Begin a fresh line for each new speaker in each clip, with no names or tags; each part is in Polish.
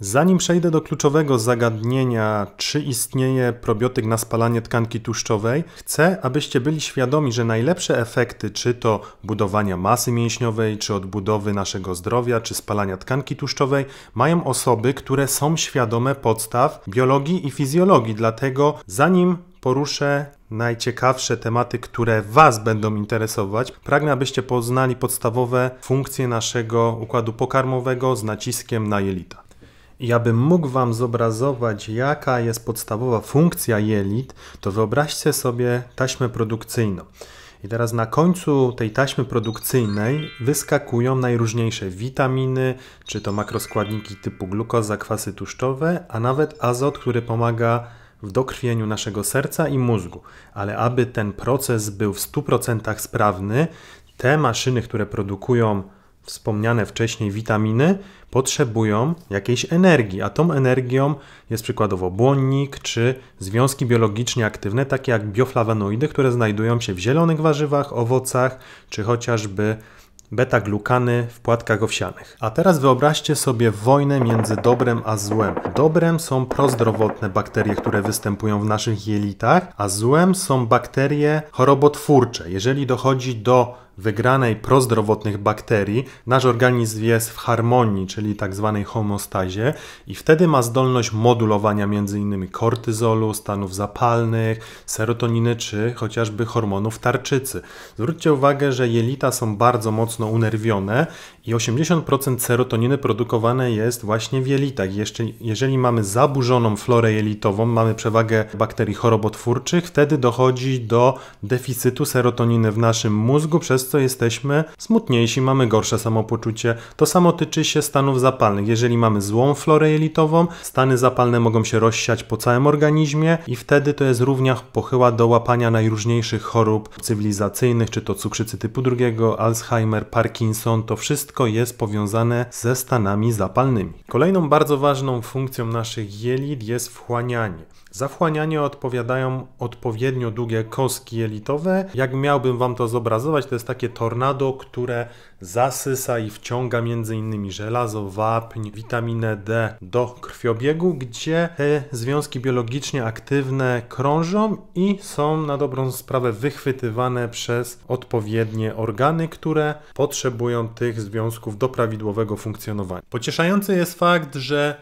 Zanim przejdę do kluczowego zagadnienia, czy istnieje probiotyk na spalanie tkanki tłuszczowej, chcę, abyście byli świadomi, że najlepsze efekty, czy to budowania masy mięśniowej, czy odbudowy naszego zdrowia, czy spalania tkanki tłuszczowej, mają osoby, które są świadome podstaw biologii i fizjologii. Dlatego, zanim poruszę najciekawsze tematy, które Was będą interesować. Pragnę, abyście poznali podstawowe funkcje naszego układu pokarmowego z naciskiem na jelita i abym mógł Wam zobrazować, jaka jest podstawowa funkcja jelit, to wyobraźcie sobie taśmę produkcyjną. I teraz na końcu tej taśmy produkcyjnej wyskakują najróżniejsze witaminy, czy to makroskładniki typu glukoza, kwasy tłuszczowe, a nawet azot, który pomaga w dokrwieniu naszego serca i mózgu. Ale aby ten proces był w 100% sprawny, te maszyny, które produkują wspomniane wcześniej witaminy potrzebują jakiejś energii, a tą energią jest przykładowo błonnik czy związki biologicznie aktywne, takie jak bioflawanoidy, które znajdują się w zielonych warzywach, owocach czy chociażby beta-glukany w płatkach owsianych. A teraz wyobraźcie sobie wojnę między dobrem a złem. Dobrem są prozdrowotne bakterie, które występują w naszych jelitach, a złem są bakterie chorobotwórcze. Jeżeli dochodzi do wygranej prozdrowotnych bakterii nasz organizm jest w harmonii, czyli tak zwanej homostazie i wtedy ma zdolność modulowania m.in. kortyzolu, stanów zapalnych, serotoniny czy chociażby hormonów tarczycy. Zwróćcie uwagę, że jelita są bardzo mocno unerwione i 80% serotoniny produkowane jest właśnie w jelitach. Jeszcze, jeżeli mamy zaburzoną florę jelitową, mamy przewagę bakterii chorobotwórczych, wtedy dochodzi do deficytu serotoniny w naszym mózgu, przez przez co jesteśmy smutniejsi, mamy gorsze samopoczucie. To samo tyczy się stanów zapalnych. Jeżeli mamy złą florę jelitową, stany zapalne mogą się rozsiać po całym organizmie i wtedy to jest również pochyła do łapania najróżniejszych chorób cywilizacyjnych, czy to cukrzycy typu drugiego, Alzheimer, Parkinson, to wszystko jest powiązane ze stanami zapalnymi. Kolejną bardzo ważną funkcją naszych jelit jest wchłanianie. Za wchłanianie odpowiadają odpowiednio długie kostki jelitowe. Jak miałbym wam to zobrazować, to jest tak takie tornado, które zasysa i wciąga m.in. żelazo, wapń, witaminę D do krwiobiegu, gdzie te związki biologicznie aktywne krążą i są na dobrą sprawę wychwytywane przez odpowiednie organy, które potrzebują tych związków do prawidłowego funkcjonowania. Pocieszający jest fakt, że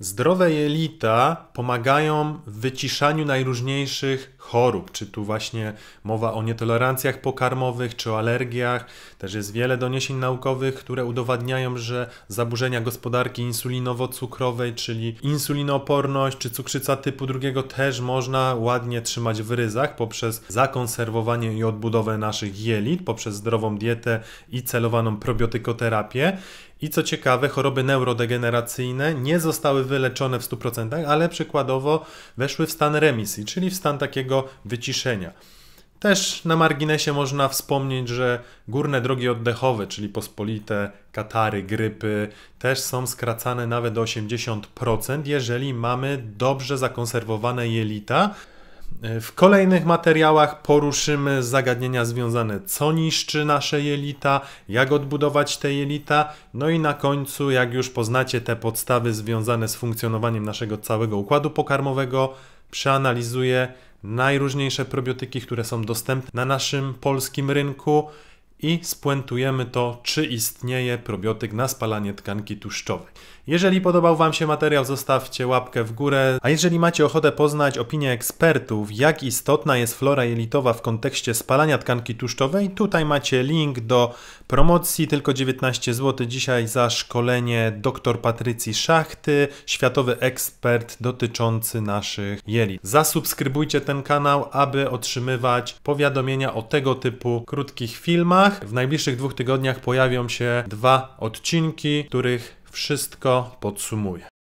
Zdrowe jelita pomagają w wyciszaniu najróżniejszych chorób, czy tu właśnie mowa o nietolerancjach pokarmowych, czy o alergiach. Też jest wiele doniesień naukowych, które udowadniają, że zaburzenia gospodarki insulinowo-cukrowej, czyli insulinooporność, czy cukrzyca typu drugiego też można ładnie trzymać w ryzach poprzez zakonserwowanie i odbudowę naszych jelit, poprzez zdrową dietę i celowaną probiotykoterapię. I co ciekawe, choroby neurodegeneracyjne nie zostały wyleczone w 100%, ale przykładowo weszły w stan remisji, czyli w stan takiego wyciszenia. Też na marginesie można wspomnieć, że górne drogi oddechowe, czyli pospolite, katary, grypy, też są skracane nawet do 80%, jeżeli mamy dobrze zakonserwowane jelita, E, w kolejnych materiałach poruszymy zagadnienia związane co niszczy nasze jelita, jak odbudować te jelita, no i na końcu jak już poznacie te podstawy związane z funkcjonowaniem naszego całego układu pokarmowego, przeanalizuję najróżniejsze probiotyki, które są dostępne na naszym polskim rynku i spuentujemy to, czy istnieje probiotyk na spalanie tkanki tłuszczowej. Jeżeli podobał Wam się materiał, zostawcie łapkę w górę. A jeżeli macie ochotę poznać opinię ekspertów, jak istotna jest flora jelitowa w kontekście spalania tkanki tłuszczowej, tutaj macie link do promocji, tylko 19 zł dzisiaj za szkolenie dr Patrycji Szachty, światowy ekspert dotyczący naszych jelit. Zasubskrybujcie ten kanał, aby otrzymywać powiadomienia o tego typu krótkich filmach. W najbliższych dwóch tygodniach pojawią się dwa odcinki, których wszystko podsumuję.